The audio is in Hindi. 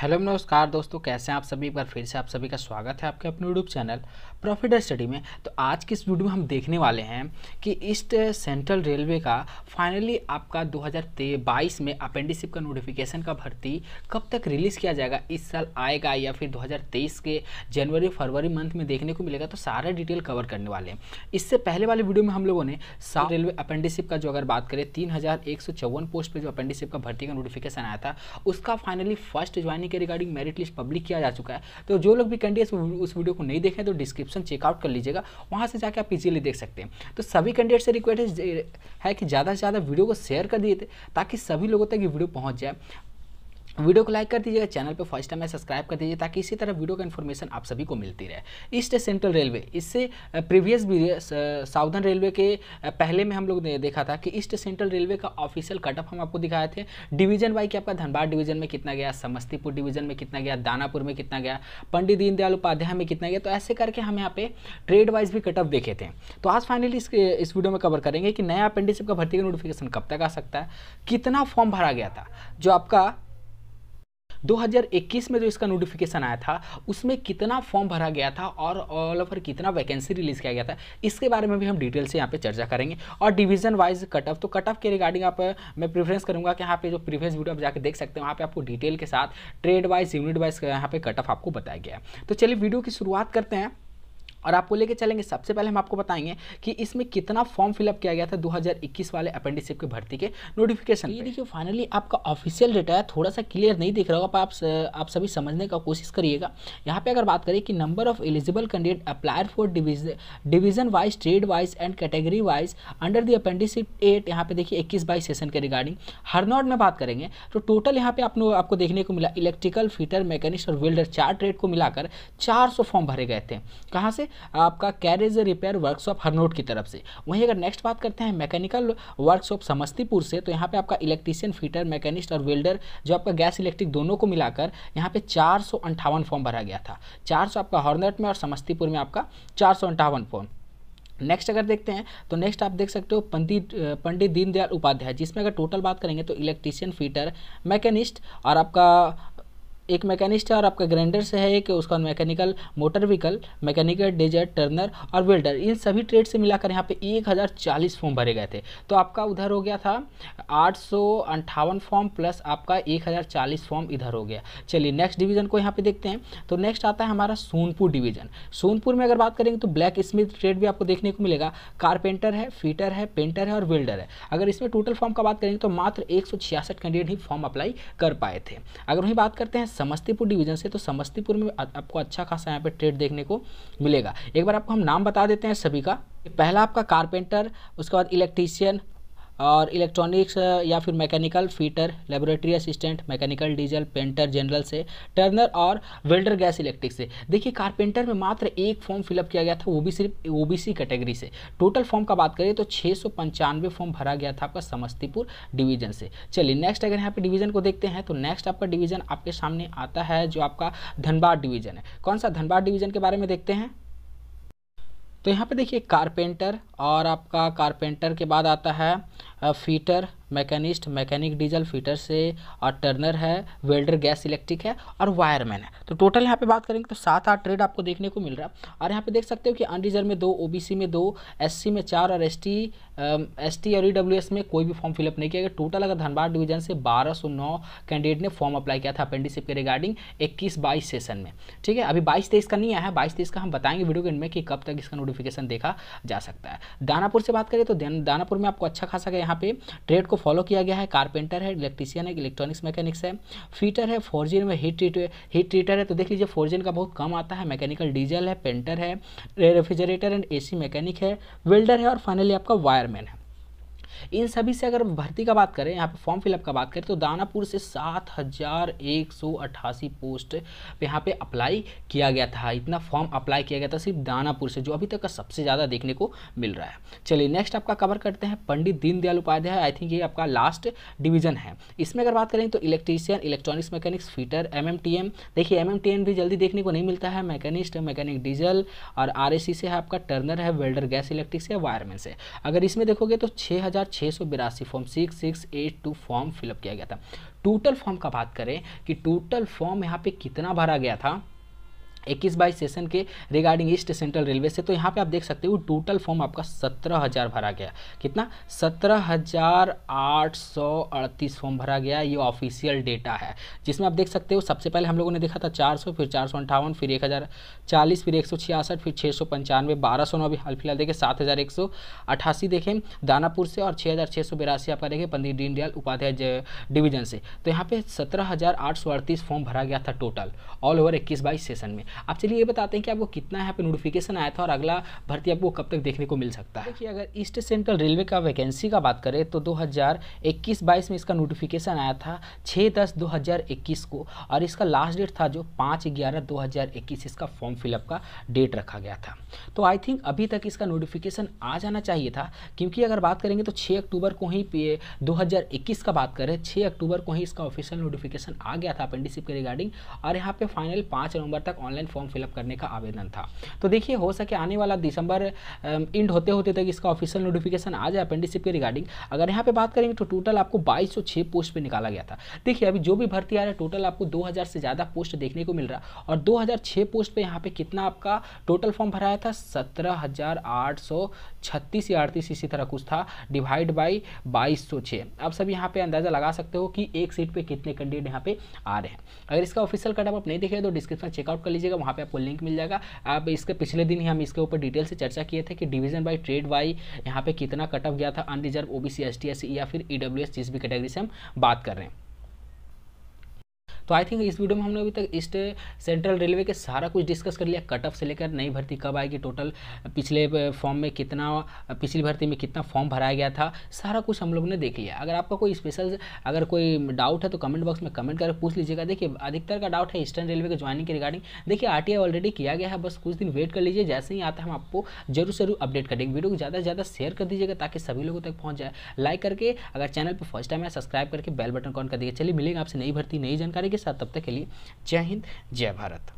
हेलो नमस्कार दोस्तों कैसे हैं आप सभी एक बार फिर से आप सभी का स्वागत है आपके अपने यूट्यूब चैनल प्रॉफिट स्टडी में तो आज की इस वीडियो में हम देखने वाले हैं कि ईस्ट सेंट्रल रेलवे का फाइनली आपका 2022 में अपेंडिसिप का नोटिफिकेशन का भर्ती कब तक रिलीज़ किया जाएगा इस साल आएगा या फिर 2023 के जनवरी फरवरी मंथ में देखने को मिलेगा तो सारा डिटेल कवर करने वाले हैं इससे पहले वाले वीडियो में हम लोगों ने साउथ रेलवे अपेंडिसिप का जो अगर बात करें तीन पोस्ट पर जो अपेंडिसिप का भर्ती का नोटिफिकेशन आया था उसका फाइनली फर्स्ट ज्वाइन यानी के रिगार्डिंग मेरिट लिस्ट पब्लिक किया जा चुका है तो जो लोग भी कैंडिडेट्स उस वीडियो को नहीं देखें तो डिस्क्रिप्शन चेकआउट कर लीजिएगा वहाँ से जाकर आप इजीली देख सकते हैं तो सभी कैंडिडेट्स से रिक्वेस्ट है कि ज़्यादा से ज़्यादा वीडियो को शेयर कर दिए ताकि सभी लोगों तक ये वीडियो पहुँच जाए वीडियो को लाइक कर दीजिएगा चैनल पर फर्स्ट टाइम है सब्सक्राइब कर दीजिए ताकि इसी तरह वीडियो का इन्फॉर्मेशन आप सभी को मिलती रहे ईस्ट सेंट्रल रेलवे इससे प्रीवियस साउथर्न साउदर्न रेलवे के पहले में हम लोग ने देखा था कि ईस्ट सेंट्रल रेलवे का ऑफिशियल कटअप हम आपको दिखाए थे डिवीजन वाई कि आपका धनबाद डिवीजन में कितना गया समस्तीपुर डिवीजन में कितना गया दानापुर में कितना गया पंडित दीनदयाल उपाध्याय में कितना गया तो ऐसे करके हम यहाँ पे ट्रेड वाइज भी कटअप देखे थे तो आज फाइनली इस इस वीडियो में कवर करेंगे कि नया अपेंडिसिप का भर्ती का नोटिफिकेशन कब तक आ सकता है कितना फॉर्म भरा गया था जो आपका 2021 में जो इसका नोटिफिकेशन आया था उसमें कितना फॉर्म भरा गया था और ऑल ओवर कितना वैकेंसी रिलीज किया गया था इसके बारे में भी हम डिटेल से यहाँ पे चर्चा करेंगे और डिवीजन वाइज कट ऑफ तो कट ऑफ के रिगार्डिंग आप मैं प्रेफरेंस करूँगा कि यहाँ पे जो प्रीवियस वीडियो आप जाकर देख सकते हैं वहाँ पर आपको डिटेल के साथ ट्रेड वाइज यूनिट वाइज यहाँ पे कट ऑफ आपको बताया गया तो चलिए वीडियो की शुरुआत करते हैं और आपको लेके चलेंगे सबसे पहले हम आपको बताएंगे कि इसमें कितना फॉर्म फिलअप किया गया था 2021 वाले अपेंडिसिप की भर्ती के नोटिफिकेशन ये देखिए फाइनली आपका ऑफिशियल डेटा है थोड़ा सा क्लियर नहीं दिख रहा होगा आप आप सभी समझने का कोशिश करिएगा यहाँ पे अगर बात करें कि number of eligible candidate applied for division wise trade wise and category wise under the apprenticeship act यहाँ पे देखिए इक्कीस बाईस सेशन के रिगार्डिंग हरनौट में बात करेंगे तो टोटल यहाँ पे आपने आपको देखने को मिला इलेक्ट्रिकल फीटर मैकेनिक्स और वेल्डर चार ट्रेड को मिलाकर चार फॉर्म भरे गए थे कहाँ से आपका कैरेज रिपेयर वर्कशॉप हरनोट की तरफ से वहीं अगर नेक्स्ट बात करते हैं मैकेनिकल वर्कशॉप समस्तीपुर से तो यहाँ पे आपका इलेक्ट्रीशियन फीटर मैकेनिस्ट और वेल्डर जो आपका गैस इलेक्ट्रिक दोनों को मिलाकर यहाँ पे चार फॉर्म भरा गया था चार आपका हॉर्नेट में और समस्तीपुर में आपका चार फॉर्म नेक्स्ट अगर देखते हैं तो नेक्स्ट आप देख सकते हो पंडित पंडित दीनदयाल उपाध्याय जिसमें अगर टोटल बात करेंगे तो इलेक्ट्रीशियन फीटर मैकेनिस्ट और आपका एक मैकेनिस्ट है और आपका से है एक उसका mechanical motor vehicle mechanical diesel turner और वेल्डर इन सभी ट्रेड से मिलाकर यहाँ पे 1040 फॉर्म भरे गए थे तो आपका उधर हो गया था आठ फॉर्म प्लस आपका 1040 फॉर्म इधर हो गया चलिए नेक्स्ट डिवीज़न को यहाँ पे देखते हैं तो नेक्स्ट आता है हमारा सोनपुर डिवीज़न सोनपुर में अगर बात करेंगे तो ब्लैक स्मिथ ट्रेड भी आपको देखने को मिलेगा कारपेंटर है फीटर है पेंटर है और वेल्डर है अगर इसमें टोटल फॉर्म का बात करेंगे तो मात्र एक कैंडिडेट ही फॉर्म अप्लाई कर पाए थे अगर वहीं बात करते हैं समस्तीपुर डिवीजन से तो समस्तीपुर में आपको अच्छा खासा यहाँ पे ट्रेड देखने को मिलेगा एक बार आपको हम नाम बता देते हैं सभी का पहला आपका कारपेंटर उसके बाद इलेक्ट्रीशियन और इलेक्ट्रॉनिक्स uh, या फिर mechanical fitter laboratory assistant mechanical diesel painter general से टर्नर और वेल्डर गैस इलेक्ट्रिक से देखिए कारपेंटर में मात्र एक फॉर्म फिलअप किया गया था वो भी सिर्फ ओ कैटेगरी से टोटल फॉर्म का बात करें तो छः फॉर्म भरा गया था आपका समस्तीपुर डिवीजन से चलिए नेक्स्ट अगर यहाँ पर डिवीजन को देखते हैं तो नेक्स्ट आपका डिवीजन आपके सामने आता है जो आपका धनबाद डिवीजन है कौन सा धनबाद डिवीजन के बारे में देखते हैं तो यहाँ पे देखिए कारपेंटर और आपका कारपेंटर के बाद आता है fitter machinist mechanic diesel fitter से और टर्नर है वेल्डर गैस इलेक्ट्रिक है और वायरमैन है तो टोटल यहाँ पे बात करेंगे तो सात आठ ट्रेड आपको देखने को मिल रहा है और यहाँ पे देख सकते हो कि अनरिजर्व में दो ओबीसी में दो एससी में चार और एसटी एसटी और एस में कोई भी फॉर्म फिलअप नहीं किया गया टोटल अगर धनबाद डिवीजन से 1209 कैंडिडेट ने फॉर्म अप्लाई किया था अपेंडिसिप के रिगार्डिंग 21 बाईस सेशन में ठीक है अभी 22 तेईस का नहीं आया है 22 तेईस का हम बताएंगे वीडियो के इनमें में कि कब तक इसका नोटिफिकेशन देखा जा सकता है दानापुर से बात करें तो दानापुर में आपको अच्छा खासा यहाँ पे ट्रेड को फॉलो किया गया है कारपेंटर है इलेक्ट्रीशियन है इलेक्ट्रॉनिक्स मैकेनिक्स है फीटर है फोर फोर्जिन में हीट ट्रीट हीट ट्रीटर है तो देख लीजिए फोर जी का बहुत कम आता है मैकेनिकल डीजल है पेंटर है रेफ्रिजरेटर एंड एसी मैकेनिक है वेल्डर है और फाइनली आपका वायरमैन है इन सभी से अगर भर्ती का बात करें यहाँ पे फॉर्म फिलअप का बात करें तो दानापुर से सात हज़ार एक सौ अट्ठासी पोस्ट पे यहाँ पे अप्लाई किया गया था इतना फॉर्म अप्लाई किया गया था सिर्फ दानापुर से जो अभी तक का सबसे ज़्यादा देखने को मिल रहा है चलिए नेक्स्ट आपका कवर करते हैं पंडित दीनदयाल उपाध्याय आई थिंक ये आपका लास्ट डिवीजन है इसमें अगर बात करें तो electrician electronics mechanics fitter M देखिए एम भी जल्दी देखने को नहीं मिलता है मैकेनिस्ट मैकेनिक डीजल और आर से है आपका टर्नर है वेल्डर गैस इलेक्ट्रिक से वायरमैन से अगर इसमें देखोगे तो छः बिरासी form six six eight two form fill up किया गया था टोटल फॉर्म का बात करें कि टोटल फॉर्म यहाँ पे कितना भरा गया था इक्कीस बाईस सेशन के रिगार्डिंग ईस्ट सेंट्रल रेलवे से तो यहाँ पे आप देख सकते हो टोटल फॉर्म आपका सत्रह हज़ार भरा गया कितना सत्रह हज़ार आठ सौ अड़तीस फॉर्म भरा गया ये ऑफिशियल डेटा है जिसमें आप देख सकते हो सबसे पहले हम लोगों ने देखा था चार सौ फिर चार सौ अंठावन फिर एक हज़ार चालीस फिर एक सौ छियासठ फिर छः सौ पंचानवे बारह सौ नौ अभी हाल फिलहाल देखें सात हज़ार एक सौ अठासी देखें दानापुर से और छः हज़ार छः सौ बिरासी आपका देखें पंडित दीनदयाल उपाध्याय डिवीजन से तो यहाँ पे सत्रह हज़ार आठ सौ अड़तीस फॉर्म भरा गया था टोटल ऑल ओवर इक्कीस बाईस सेशन में आप चलिए ये बताते हैं कि आपको कितना यहाँ पे नोटिफिकेशन आया था और अगला भर्ती आपको कब तक देखने को मिल सकता है देखिए अगर ईस्ट सेंट्रल रेलवे का वैकेंसी का बात करें तो 2021 हज़ार में इसका नोटिफिकेशन आया था 6 दस 2021 को और इसका लास्ट डेट था जो 5 ग्यारह 2021 इसका फॉर्म फिलअप का डेट रखा गया था तो आई थिंक अभी तक इसका नोटिफिकेशन आ जाना चाहिए था क्योंकि अगर बात करेंगे तो छः अक्टूबर को ही दो का बात करें छः अक्टूबर को ही इसका ऑफिशियल नोटिफिकेशन आ गया था अपेंडिसिप के रिगार्डिंग और यहाँ पे फाइनल पाँच नवंबर तक ऑनलाइन ऑनलाइन फॉर्म फिलअप करने का आवेदन था तो देखिए हो सके आने वाला दिसंबर इंड होते होते तक इसका ऑफिशियल नोटिफिकेशन आ जाए अपेंडिसिप के रिगार्डिंग अगर यहाँ पे बात करेंगे तो टोटल आपको बाईस पोस्ट पर निकाला गया था देखिए अभी जो भी भर्ती आ रहा है टोटल आपको दो से ज़्यादा पोस्ट देखने को मिल रहा और दो पोस्ट पर यहाँ पे कितना आपका टोटल फॉर्म भराया था सत्रह या अड़तीस इसी तरह कुछ था डिवाइड बाई बाईस अब सब यहाँ पे अंदाज़ा लगा सकते हो कि एक सीट पे कितने कैंडिडेट यहाँ पे आ रहे हैं अगर इसका ऑफिशियल कट आप नहीं देखे तो डिस्क्रिप्शन चेकआउट कर लीजिएगा जाएगा वहाँ पर आपको लिंक मिल जाएगा आप इसके पिछले दिन ही हम इसके ऊपर डिटेल से चर्चा किए थे कि डिवीजन बाई ट्रेड बाई यहाँ पर कितना कटअप गया था अनरिजर्व ओ बी या फिर ई e जिस भी कैटेगरी से हम बात कर रहे हैं तो आई थिंक इस वीडियो में हमने अभी तक ईस्ट सेंट्रल रेलवे के सारा कुछ डिस्कस कर लिया कट ऑफ से लेकर नई भर्ती कब आएगी टोटल पिछले फॉर्म में कितना पिछली भर्ती में कितना फॉर्म भराया गया था सारा कुछ हम लोग ने देख लिया अगर आपका कोई स्पेशल अगर कोई डाउट है तो कमेंट बॉक्स में कमेंट करके पूछ लीजिएगा देखिए अधिकतर का डाउट है ईस्टर्न रेलवे के ज्वाइनिंग के रिगार्डिंग देखिए आर ऑलरेडी किया गया है बस कुछ दिन वेट कर लीजिए जैसे ही आता है हम आपको जरूर जरूर अपडेट कर देंगे वीडियो को ज़्यादा से ज़्यादा शेयर कर दीजिएगा ताकि सभी लोगों तक पहुँच जाए लाइक करके अगर चैनल पर फर्स्ट टाइम है सब्सक्राइब करके बेल बटन कॉन कर दीजिए चलिए मिलेंगे आपसे नई भर्ती नई जानकारी के साथ तब तक के लिए जय हिंद जय भारत